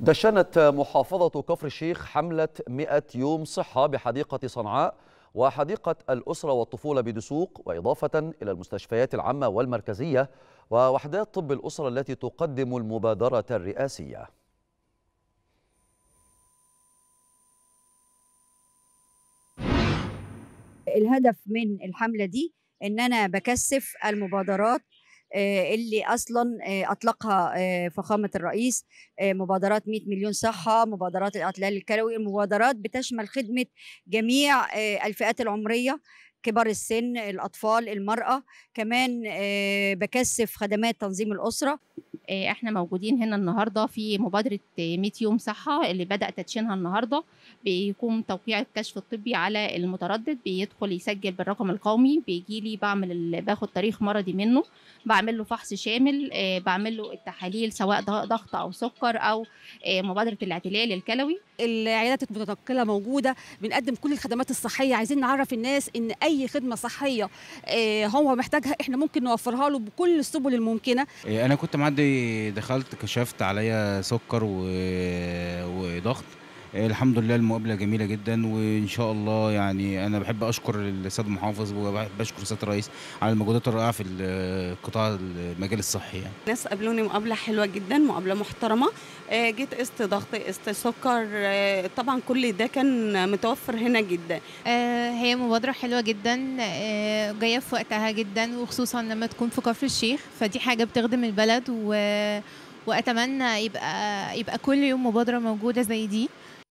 دشنت محافظة كفر الشيخ حملة 100 يوم صحة بحديقة صنعاء وحديقة الأسرة والطفولة بدسوق وإضافة إلى المستشفيات العامة والمركزية ووحدات طب الأسرة التي تقدم المبادرة الرئاسية الهدف من الحملة دي إن أنا بكثف المبادرات آه، اللي اصلا آه، اطلقها آه، فخامه الرئيس مبادرات 100 مليون صحه مبادرات الاعتلال الكلوي المبادرات بتشمل خدمه جميع الفئات العمريه كبار السن الاطفال المراه كمان بكثف خدمات تنظيم الاسره آه، احنا موجودين هنا النهارده في مبادره 100 آه، يوم صحه اللي بدا تدشينها النهارده بيكون توقيع الكشف الطبي على المتردد بيدخل يسجل بالرقم القومي بيجي لي بعمل باخد تاريخ مرضي منه بعمل له فحص شامل آه، بعمل له التحاليل سواء ضغط او سكر او مبادره الاعتلال الكلوي العيادات المتنقله موجوده بنقدم كل الخدمات الصحيه عايزين نعرف الناس ان اي خدمه صحيه هو محتاجها احنا ممكن نوفرها له بكل السبل الممكنه إيه، انا كنت معدي دخلت كشفت عليا سكر و... وضغط الحمد لله المقابله جميله جدا وان شاء الله يعني انا بحب اشكر السيد المحافظ وبحب اشكر سياده الرئيس على المجهودات الرائعه في القطاع المجال الصحي يعني. الناس قابلوني مقابله حلوه جدا مقابله محترمه آه، جيت قست ضغط قست سكر آه، طبعا كل ده كان متوفر هنا جدا آه، هي مبادره حلوه جدا جايه في وقتها جدا وخصوصا لما تكون في كفر الشيخ فدي حاجه بتخدم البلد و واتمنى يبقى يبقى كل يوم مبادره موجوده زي دي